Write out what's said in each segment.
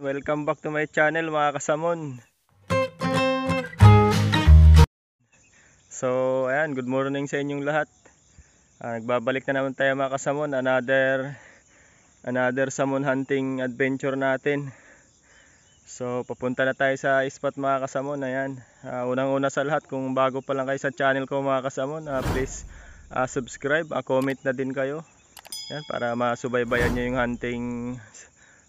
Welcome back to my channel mga kasamon So ayan, good morning sa inyong lahat ah, Nagbabalik na naman tayo mga kasamon Another Another salmon hunting adventure natin So papunta na tayo sa spot mga kasamon Ayan, ah, unang una sa lahat Kung bago pa lang kayo sa channel ko mga kasamon ah, Please ah, subscribe, ah, comment na din kayo Ayan, para masubaybayan nyo yung hunting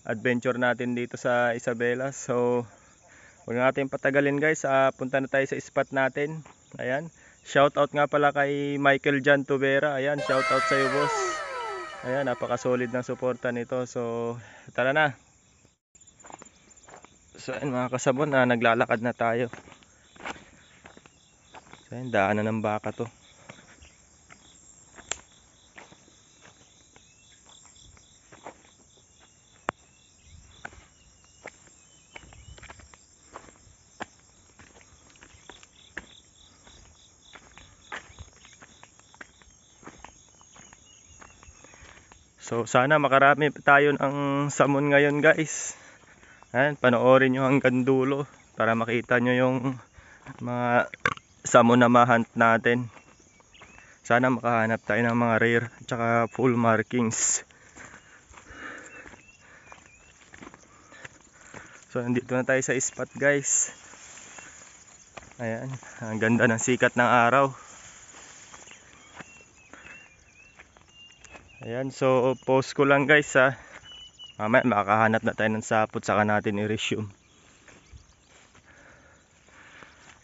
adventure natin dito sa Isabela. So, huwag na natin patagalin guys. Uh, punta na tayo sa spot natin. Ayan. Shout out nga pala kay Michael Jan Tubera. Ayan, shout out sa iyo boss. Ayan, napaka-solid ng suporta nito. So, tara na. So, ayan mga kasabon, ah, naglalakad na tayo. So, ayan, daanan ng baka to. So sana makarami tayo ng salmon ngayon guys. Ayan, panoorin nyo hanggang dulo para makita nyo yung mga salmon na mahunt natin. Sana makahanap tayo ng mga rare at saka full markings. So nandito na tayo sa spot guys. Ayan, ang ganda ng sikat ng araw. Ayan, so post ko lang guys ha. Mamaya makahanap na tayo ng sapot saka natin i-resume.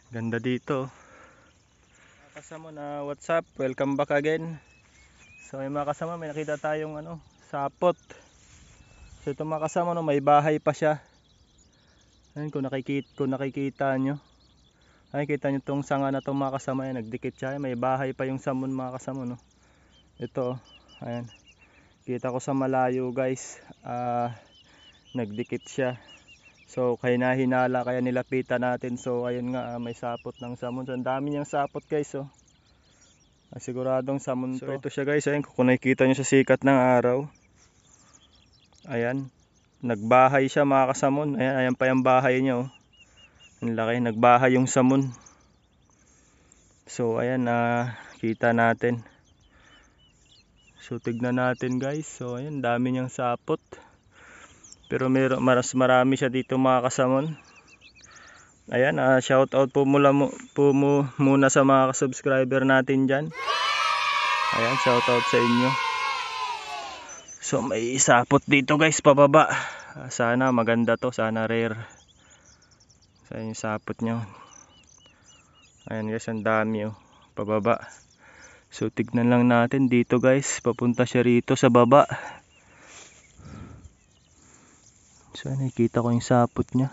Ganda dito. Oh. Kasama na WhatsApp, Welcome back again. So may mga kasama, may nakita tayong ano, sapot. So itong mga kasama no, may bahay pa siya. Ayan, kung nakikita, kung nakikita nyo. Ayun kita nyo tong sanga na tong mga kasama yan, nagdikit siya. May bahay pa yung samon mga kasama no. Ito oh ayan kita ko sa malayo guys uh, nagdikit siya so kaya nahinala kaya nilapitan natin so ayun nga uh, may sapot ng salmon so ang dami niyang sapot guys oh ah, siguradong salmon so, to ito siya guys ayun kung nakikita nyo sa sikat ng araw ayan nagbahay siya mga kasamon ayan, ayan pa yung bahay niya oh ang laki nagbahay yung samon so ayan uh, kita natin So tignan natin guys. So ayun, dami niyang sapot. Pero meron maras marami siya dito mga kasamon. Ayan, uh, ah, shout out po mula mo, po mo, muna sa mga subscriber natin diyan. Ayan, shout out sa inyo. So may sapot dito guys pababa. Ah, sana maganda to, sana rare. Sa yung sapot niyo. Ayan guys, ang dami oh, pababa. So tignan lang natin dito guys, papunta siya rito sa baba. So nakikita ko yung sapot niya.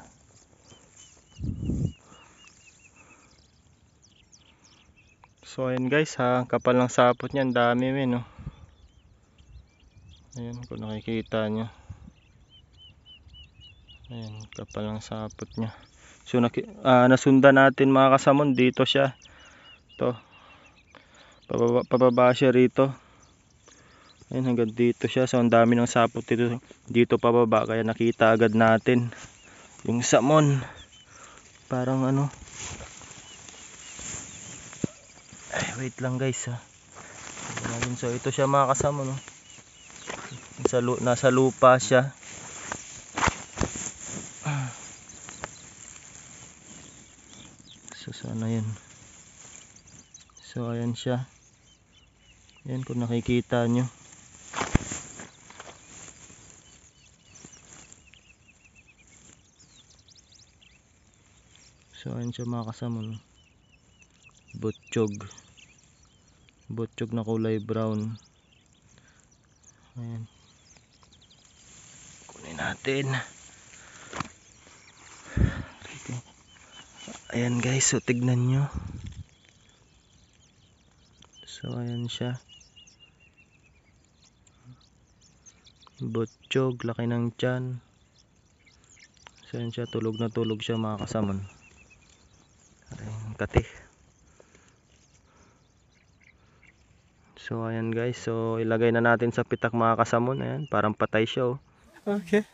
So ayan guys ha, kapal ng sapot niya, ang dami men no. Oh. Ayan kung nakikita niya. Ayan, kapal ng sapot niya. So naki, uh, nasundan natin mga kasamon dito siya. To, pababa, pababa siya rito ayun hanggang dito siya so ang dami ng sapot dito, dito pababa kaya nakita agad natin yung salmon parang ano ay wait lang guys ha so ito siya mga kasama oh. no? Sa, nasa lupa siya so sana yun so ayan siya yan kung nakikita nyo. So ayun siya mga kasamon. Botchog. Botchog na kulay brown. Ayan. Kunin natin. Ayan guys, so tignan nyo. So ayan siya. butchog, laki ng tiyan saan siya, tulog na tulog siya mga kasamon kati so ayan guys so ilagay na natin sa pitak mga kasamon ayan, parang patay siya oh. okay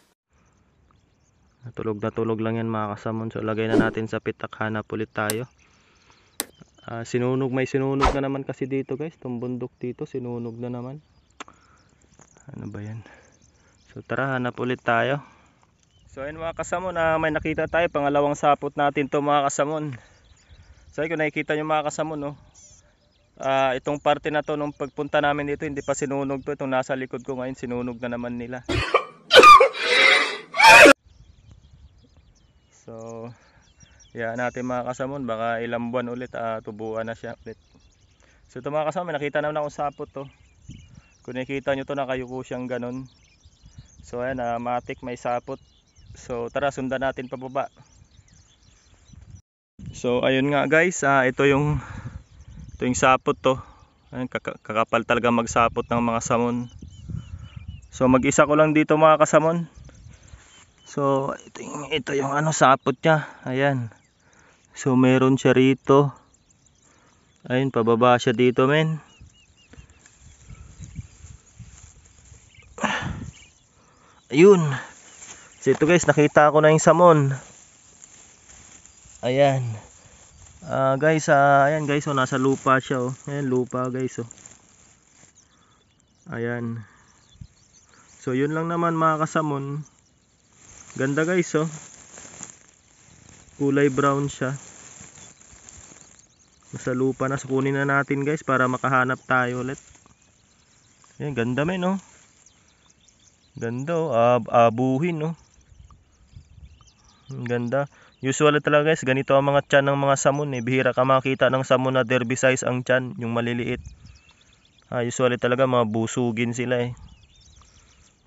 natulog na tulog lang yan mga kasamon so ilagay na natin sa pitak hanap ulit tayo uh, sinunog may sinunog na naman kasi dito guys tong bundok dito sinunog na naman ano ba yan So tara hanap ulit tayo. So ayun mga kasamon na ah, may nakita tayo pangalawang sapot natin to mga kasamon. So ayun nakikita nyo mga kasamon no. Uh, ah, itong parte na to nung pagpunta namin dito hindi pa sinunog to. Itong nasa likod ko ngayon sinunog na naman nila. So Hayaan natin mga kasamon baka ilang buwan ulit uh, tubuan na siya ulit. So ito mga kasamon nakita naman akong sapot to. Oh. Kung nakikita nyo to nakayuko siyang ganun. So ayan, uh, matik may sapot. So tara sundan natin pababa. So ayun nga guys, uh, ito yung ito yung sapot to. Ayun, kakapal talaga magsapot ng mga samon. So mag-isa ko lang dito mga kasamon. So ito yung, ito yung ano sapot niya. Ayan. So meron siya rito. Ayun pababa siya dito men. Ayun. So ito guys, nakita ko na yung salmon. Ayan. Uh, guys, uh, ayan guys, oh, nasa lupa siya. Oh. Ayan, lupa guys. Oh. Ayan. So yun lang naman mga kasamon. Ganda guys oh. Kulay brown siya. Nasa lupa na. So kunin na natin guys para makahanap tayo ulit. Ayan, ganda men oh. Ganda oh, ab abuhin oh. ganda. Usual talaga guys, ganito ang mga tiyan ng mga salmon eh. Bihira ka makita ng salmon na derby size ang tiyan, yung maliliit. Ah, usually talaga mga busugin sila eh.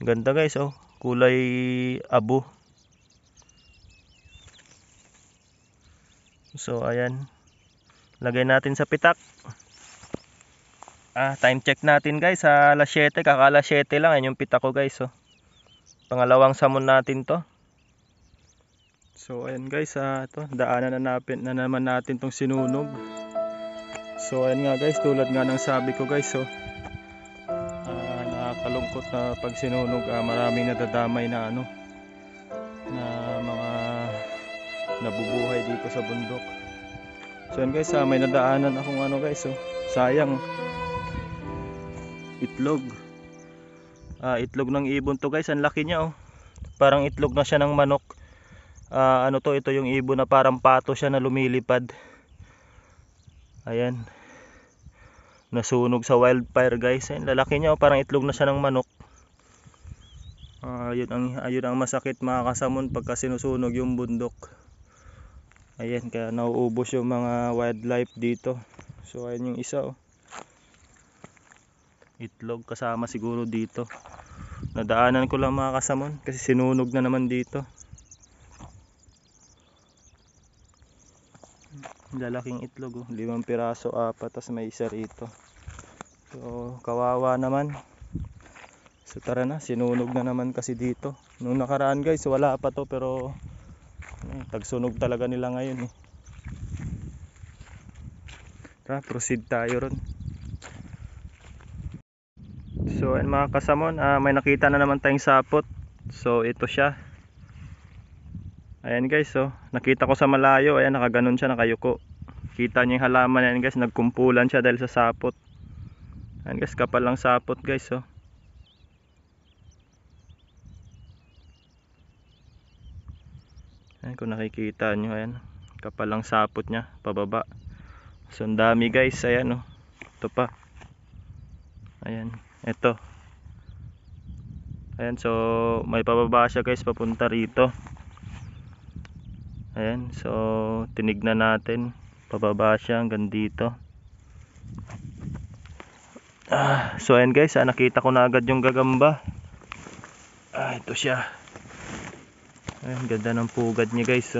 Ganda guys oh, kulay abo. So ayan. Lagay natin sa pitak. Ah, time check natin guys. Sa alas 7, kakala 7 lang. Yan yung pita ko guys. Oh. Pangalawang samon natin to. So ayan guys, ah, ito, daanan na, napin, na naman natin tong sinunog. So ayan nga guys, tulad nga ng sabi ko guys. Oh, ah, nakakalungkot na pag sinunog, ah, maraming nadadamay na ano na mga nabubuhay dito sa bundok. So ayan guys, ah, may nadaanan akong ano guys. Oh, sayang itlog uh, itlog ng ibon to guys ang laki niya oh parang itlog na siya ng manok uh, ano to ito yung ibon na parang pato siya na lumilipad ayan nasunog sa wildfire guys ayan, lalaki niya oh parang itlog na siya ng manok uh, ang, ayun ang masakit mga kasamon pagka sinusunog yung bundok ayan kaya nauubos yung mga wildlife dito so ayan yung isa oh itlog kasama siguro dito nadaanan ko lang mga kasamon kasi sinunog na naman dito lalaking itlog oh. limang piraso apat tas may isa rito so kawawa naman so tara na sinunog na naman kasi dito nung nakaraan guys wala pa to pero eh, tagsunog talaga nila ngayon eh tara proceed tayo ron So ayun mga kasamon, uh, may nakita na naman tayong sapot. So ito siya. Ayan guys, so oh. nakita ko sa malayo, ayan nakaganon siya, nakayuko. Kita niyo yung halaman ayan guys, nagkumpulan siya dahil sa sapot. Ayan guys, kapal lang sapot guys, so. Oh. Ayan kung nakikita nyo, ayan. Kapal lang sapot niya, pababa. So dami guys, ayan oh. Ito pa. Ayan ito ayan so may pababa siya guys papunta rito ayan so tinignan natin pababa siya hanggang dito ah, so ayan guys ah, nakita ko na agad yung gagamba ah, ito siya ayan ganda ng pugad niya guys so.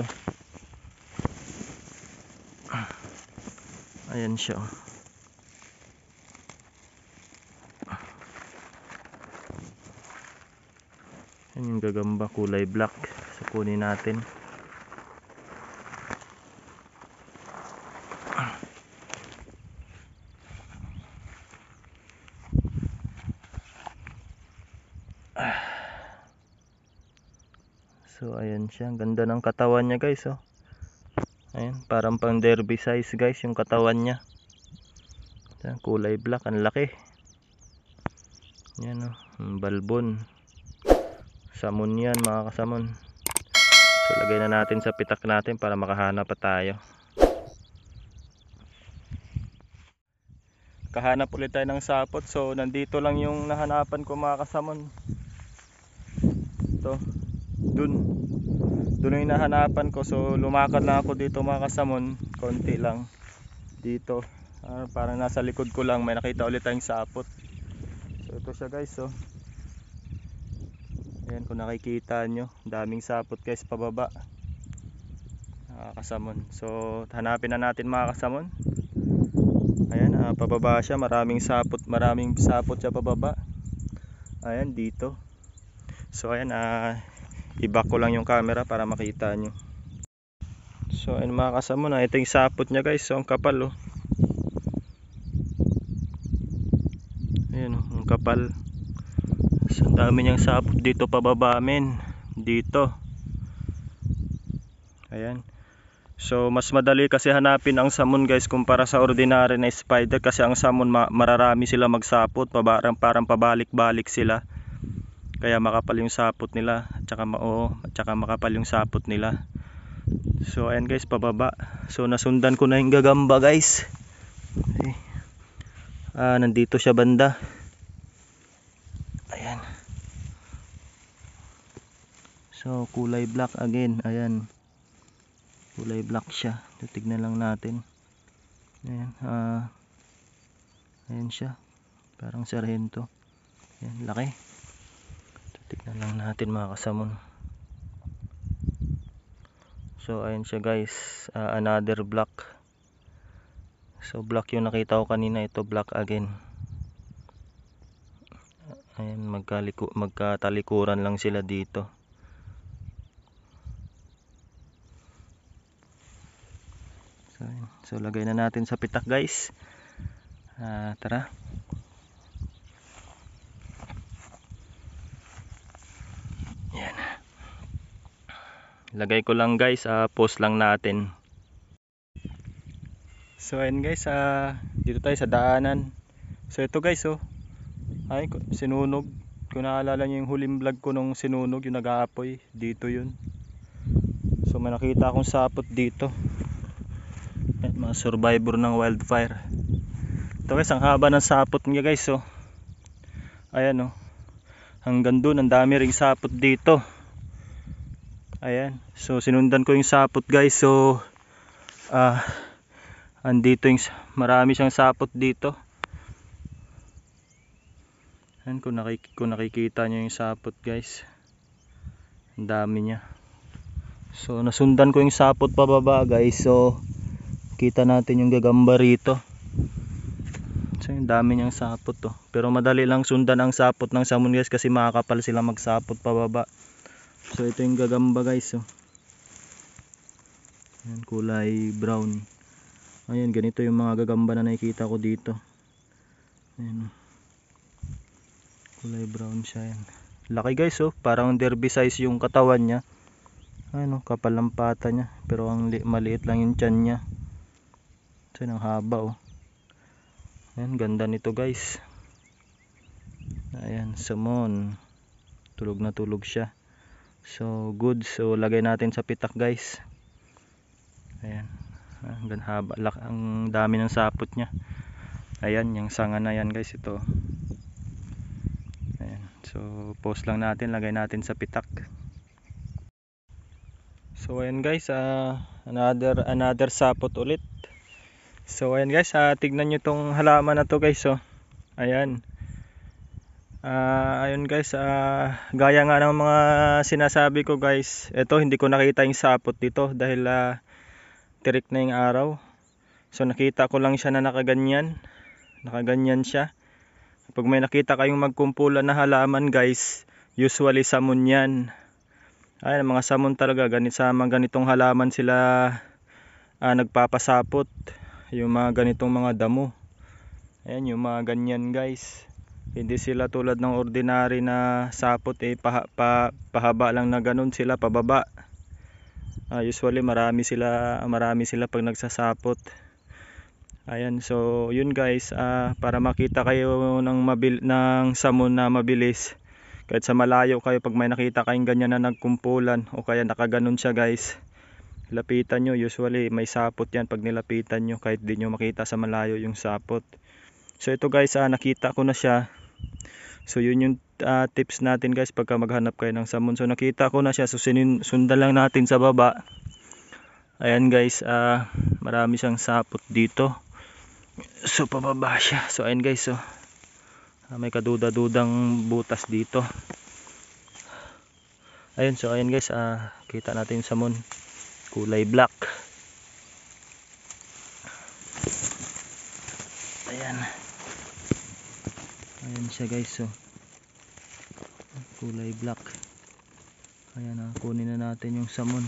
Oh. ayan siya oh. yung gagamba kulay black so kunin natin so ayan siya ganda ng katawan niya guys oh ayan parang pang derby size guys yung katawan niya kulay black ang laki yan oh balbon Samon yan mga kasamon. So lagay na natin sa pitak natin para makahanap pa tayo. Kahanap ulit tayo ng sapot. So nandito lang yung nahanapan ko mga kasamon. Ito. Dun. Dun yung nahanapan ko. So lumakad lang ako dito mga kasamon. Konti lang. Dito. Ah, parang nasa likod ko lang may nakita ulit tayong sapot. So ito siya guys. So oh. Ayan kung nakikita nyo, daming sapot guys pababa. Uh, kasamon. So hanapin na natin mga kasamon. Ayan, uh, pababa siya, maraming sapot, maraming sapot siya pababa. Ayan dito. So ayan, uh, ah, iba ko lang yung camera para makita nyo. So ayan mga kasamon, uh, ito yung sapot niya guys. So ang kapal oh. Ayan oh, ang kapal so, ang dami niyang sapot dito pababa men dito ayan so mas madali kasi hanapin ang salmon guys kumpara sa ordinary na spider kasi ang salmon mararami sila magsapot parang, parang pabalik-balik sila kaya makapal yung sapot nila at saka, oo, at saka makapal yung sapot nila so ayan guys pababa so nasundan ko na yung gagamba guys okay. Eh. ah, nandito siya banda So kulay black again. Ayan. Kulay black siya. So, lang natin. Ayan. Uh, ayan siya. Parang sarhento. Ayan. Laki. So, lang natin mga kasamon. So ayan siya guys. Uh, another black. So black yung nakita ko kanina. Ito black again. Ayan, magkaliko, magkatalikuran lang sila dito. So, so lagay na natin sa pitak guys. Uh, tara. Yan. Lagay ko lang guys, uh, post lang natin. So ayun guys, uh, dito tayo sa daanan. So ito guys oh. Ay, sinunog. Kung naalala niyo yung huling vlog ko nung sinunog, yung nag-aapoy, dito yun. So may nakita akong sapot dito mga survivor ng wildfire ito guys ang haba ng sapot niya guys oh. ayan oh. hanggang doon ang dami ring sapot dito ayan so sinundan ko yung sapot guys so ah uh, andito yung marami siyang sapot dito ayan kung, nakik kung nakikita nyo yung sapot guys ang dami niya so nasundan ko yung sapot pababa guys so makikita natin yung gagamba rito so yung dami niyang sapot to oh. pero madali lang sundan ang sapot ng salmon guys kasi makakapal sila magsapot pababa so ito yung gagamba guys oh. yan kulay brown ayun ganito yung mga gagamba na nakikita ko dito ayun oh. kulay brown siya yan laki guys oh parang derby size yung katawan niya ano kapal ng pata niya pero ang maliit lang yung tiyan niya ito ng haba oh. Ayan, ganda nito guys. Ayan, salmon. Tulog na tulog siya. So, good. So, lagay natin sa pitak guys. Ayan. Ah, ang ganhaba. Ang dami ng sapot niya. Ayan, yung sanga na yan guys. Ito. Ayan. So, post lang natin. Lagay natin sa pitak. So, ayan guys. Uh, another, another sapot ulit. So ayan guys, uh, tignan nyo tong halaman na to guys. oh. ayan. Uh, ayun guys, uh, gaya nga ng mga sinasabi ko guys. Ito hindi ko nakita yung sapot dito dahil uh, tirik na yung araw. So nakita ko lang siya na nakaganyan. Nakaganyan siya. Pag may nakita kayong magkumpulan na halaman guys, usually samon yan. Ayan, mga samon talaga. Ganit sa mga ganitong halaman sila uh, nagpapasapot yung mga ganitong mga damo ayan yung mga ganyan guys hindi sila tulad ng ordinary na sapot eh paha, pa, pahaba lang na ganun sila pababa uh, usually marami sila marami sila pag nagsasapot ayan so yun guys uh, para makita kayo ng, mabil, ng samon na mabilis kahit sa malayo kayo pag may nakita kayong ganyan na nagkumpulan o kaya nakaganon siya guys lapitan nyo usually may sapot yan pag nilapitan nyo kahit di nyo makita sa malayo yung sapot so ito guys ah, nakita ko na siya so yun yung uh, tips natin guys pagka maghanap kayo ng salmon so nakita ko na siya so sundan lang natin sa baba ayan guys uh, marami siyang sapot dito so pababa siya so ayan guys so uh, may kaduda-dudang butas dito ayun so ayun guys uh, kita natin sa moon kulay black ayan ayan siya guys so oh. kulay black ayan na ah, kunin na natin yung salmon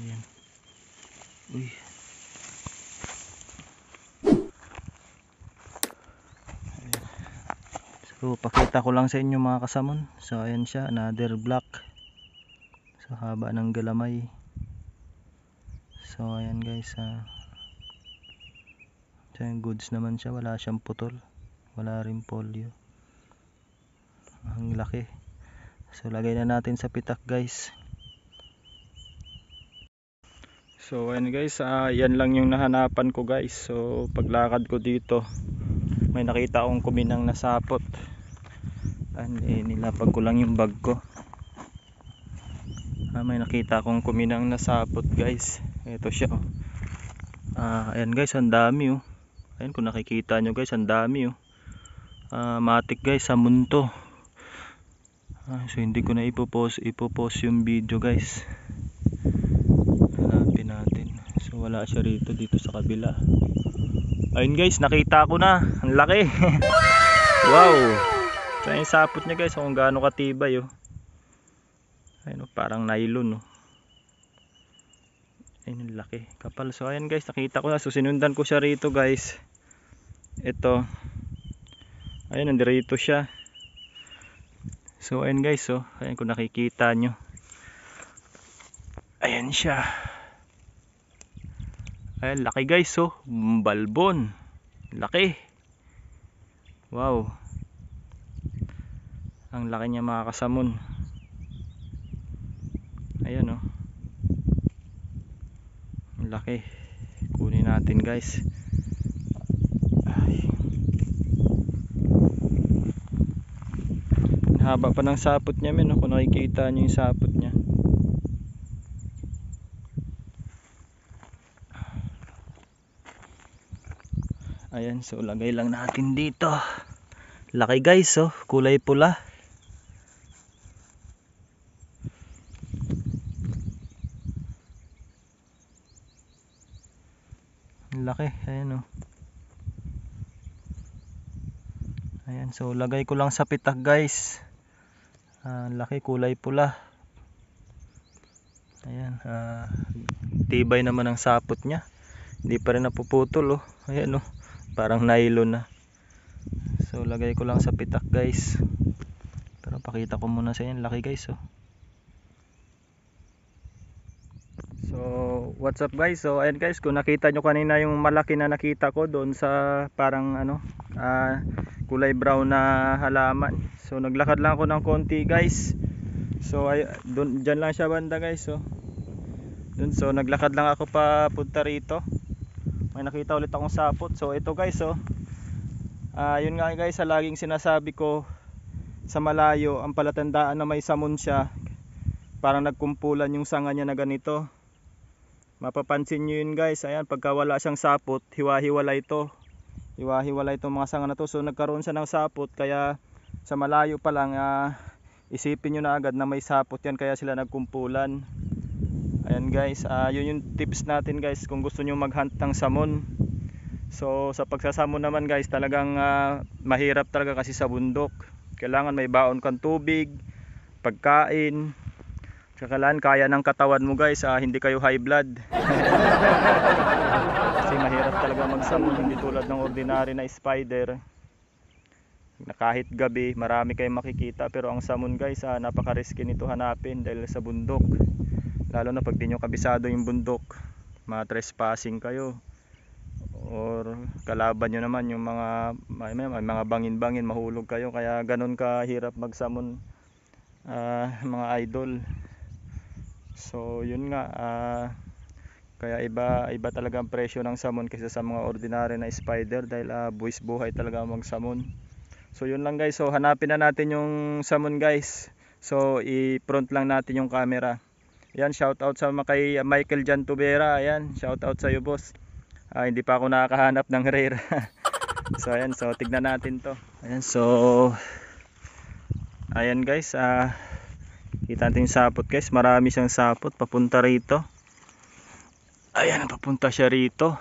ayan uy So, pakita ko lang sa inyo mga kasamon. So, ayan siya, another black haba ng galamay so ayan guys ha ah. so, goods naman siya wala siyang putol wala rin polio ang laki so lagay na natin sa pitak guys so ayan guys ayan ah, lang yung nahanapan ko guys so paglakad ko dito may nakita akong kuminang na sapot and eh, nilapag ko lang yung bag ko ah, may nakita akong kuminang nasapot guys ito siya oh. ah, ayan guys ang dami oh ayan kung nakikita nyo guys ang dami oh ah, matik guys sa munto ah, so hindi ko na ipopost ipopost yung video guys hanapin natin so wala siya rito dito sa kabila ayun guys nakita ko na ang laki wow so yung sapot niya guys kung gaano katibay oh Ayun, parang nylon. No? Ayun, laki. Kapal. So, ayan guys, nakita ko na. So, sinundan ko siya rito guys. Ito. Ayan, nandirito siya. So, ayan guys, so, ayun kung nakikita nyo. Ayan siya. Ayan, laki guys, so, balbon. Laki. Wow. Ang laki niya mga kasamon. malaki kunin natin guys Ay. haba pa ng sapot niya men kung nakikita niyo yung sapot niya ayan so lagay lang natin dito laki guys oh kulay pula So lagay ko lang sa pitak guys. Uh, laki kulay pula. Ayan, uh, tibay naman ang sapot niya. Hindi pa rin napuputol oh. Ayan oh, parang nylon na. So lagay ko lang sa pitak guys. Pero pakita ko muna sa inyo, laki guys oh. So, what's up guys? So, ayan guys, kung nakita nyo kanina yung malaki na nakita ko doon sa parang ano, uh, kulay brown na halaman so naglakad lang ako ng konti guys so ay, dun, dyan lang siya banda guys so oh. dun, so naglakad lang ako papunta rito may nakita ulit akong sapot so ito guys so uh, ah, yun nga guys sa laging sinasabi ko sa malayo ang palatandaan na may samon siya parang nagkumpulan yung sanga niya na ganito mapapansin nyo yun guys ayan pagka wala siyang sapot hiwa-hiwala ito hiwa-hiwalay itong mga sanga na to. So nagkaroon siya ng sapot kaya sa malayo pa lang uh, isipin nyo na agad na may sapot yan kaya sila nagkumpulan. Ayan guys, uh, yun yung tips natin guys kung gusto nyo maghunt ng samon. So sa pagsasamon naman guys talagang uh, mahirap talaga kasi sa bundok. Kailangan may baon kang tubig, pagkain, tsaka kaya ng katawan mo guys, uh, hindi kayo high blood. kasi mahirap talaga magsamon hindi tulad ng ordinary na spider na kahit gabi marami kayong makikita pero ang salmon guys ah, napaka risky nito hanapin dahil sa bundok lalo na pag di nyo kabisado yung bundok trespassing kayo or kalaban nyo naman yung mga may, may, may mga bangin bangin mahulog kayo kaya ganun kahirap magsamon uh, mga idol so yun nga ah uh, kaya iba iba talaga ang presyo ng salmon kaysa sa mga ordinary na spider dahil uh, buwis buhay talaga ang salmon. So yun lang guys. So hanapin na natin yung salmon guys. So i-front lang natin yung camera. Yan shout out sa kay ah, Michael Jan Tubera. Ayan, shout out sa iyo boss. Uh, hindi pa ako nakakahanap ng rare. so ayan, so tignan natin 'to. Ayan, so ayan guys, ah uh, kita natin yung sapot guys. Marami siyang sapot papunta rito ayan papunta siya rito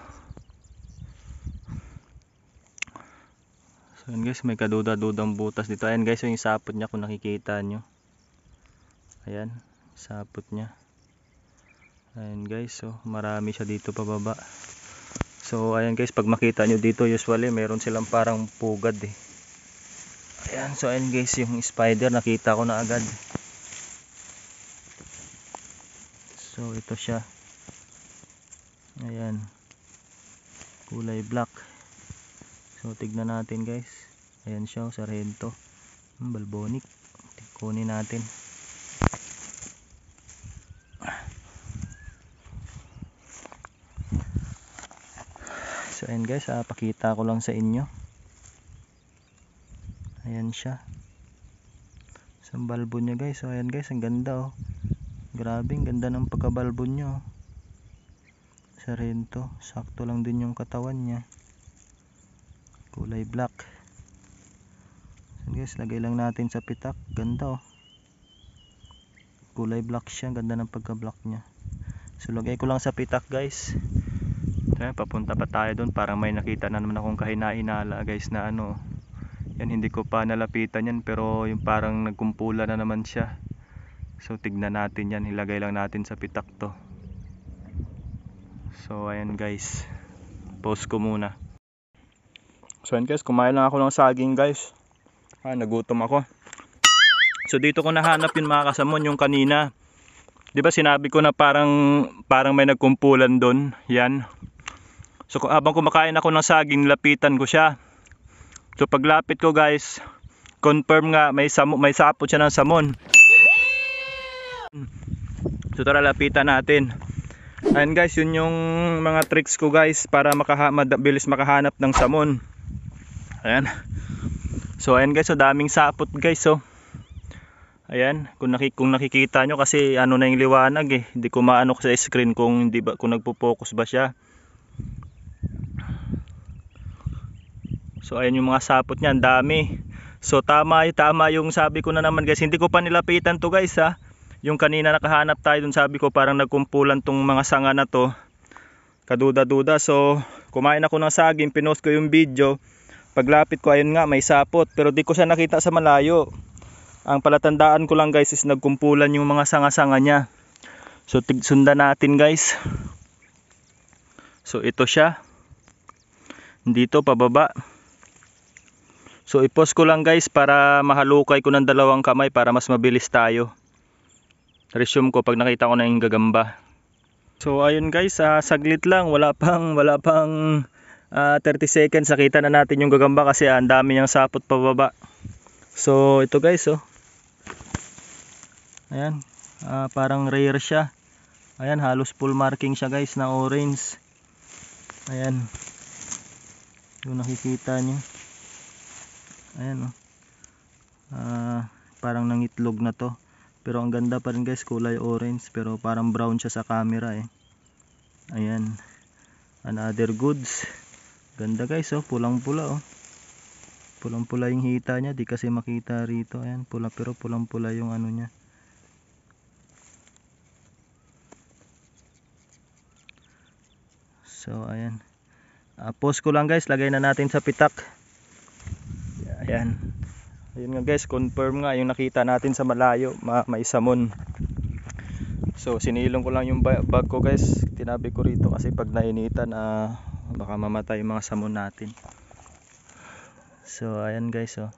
so yun guys may kaduda-dudang butas dito ayan guys yung sapot niya kung nakikita nyo ayan sapot niya ayan guys so marami siya dito pababa so ayan guys pag makita nyo dito usually meron silang parang pugad eh ayan so ayan guys yung spider nakita ko na agad so ito siya ayan kulay black so tignan natin guys ayan siya oh, sarhento hmm, balbonic kunin natin So ayan guys, ah, pakita ko lang sa inyo. Ayan siya. Isang balbo niya guys. So ayan guys, ang ganda oh. Grabe, ang ganda ng pagkabalbo niya oh. Sarento. Sakto lang din yung katawan niya. Kulay black. So guys, lagay lang natin sa pitak. Ganda oh. Kulay black siya. Ganda ng pagka-black niya. So lagay ko lang sa pitak guys. Ayan, papunta pa tayo dun para may nakita na naman akong kahina-inala guys na ano. Yan, hindi ko pa nalapitan yan. Pero yung parang nagkumpula na naman siya. So tignan natin yan. Ilagay lang natin sa pitak to so ayan guys post ko muna so ayan guys kumain lang ako ng saging guys ah nagutom ako so dito ko nahanap yung mga kasamon yung kanina di ba sinabi ko na parang parang may nagkumpulan doon yan so habang kumakain ako ng saging lapitan ko siya so paglapit ko guys confirm nga may, samo, may sapot siya ng samon so tara lapitan natin Ayan guys, yun yung mga tricks ko guys para makaha bilis makahanap ng salmon. Ayan. So ayan guys, so daming sapot guys so. Ayan, kung, nakik kung nakikita nyo kasi ano na yung liwanag eh. Hindi ko maano sa screen kung hindi ba kung nagpo-focus ba siya. So ayan yung mga sapot niya, ang dami. So tama, tama yung sabi ko na naman guys. Hindi ko pa nilapitan to guys ha yung kanina nakahanap tayo dun sabi ko parang nagkumpulan tong mga sanga na to kaduda-duda so kumain ako ng saging pinost ko yung video paglapit ko ayun nga may sapot pero di ko siya nakita sa malayo ang palatandaan ko lang guys is nagkumpulan yung mga sanga-sanga niya so sundan natin guys so ito siya dito pababa so ipost ko lang guys para mahalukay ko ng dalawang kamay para mas mabilis tayo resume ko pag nakita ko na yung gagamba so ayun guys uh, saglit lang wala pang wala pang uh, ah, 30 seconds nakita na natin yung gagamba kasi uh, ang dami niyang sapot pababa so ito guys oh ayan uh, parang rare siya ayan halos full marking siya guys na orange ayan yung nakikita niyo ayan oh. uh, parang nangitlog na to pero ang ganda pa rin guys, kulay orange pero parang brown siya sa camera eh. Ayan. Another goods. Ganda guys oh, pulang-pula oh. Pulang-pula yung hita niya, di kasi makita rito. Ayan, pula pero pulang-pula yung ano niya. So ayan. Uh, post ko lang guys, lagay na natin sa pitak. Ayan ayun nga guys confirm nga yung nakita natin sa malayo ma may samon so sinilong ko lang yung bag ko guys tinabi ko rito kasi pag nainitan uh, baka mamatay yung mga samon natin so ayan guys oh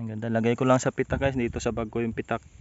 ang ganda lagay ko lang sa pitak guys dito sa bag ko yung pitak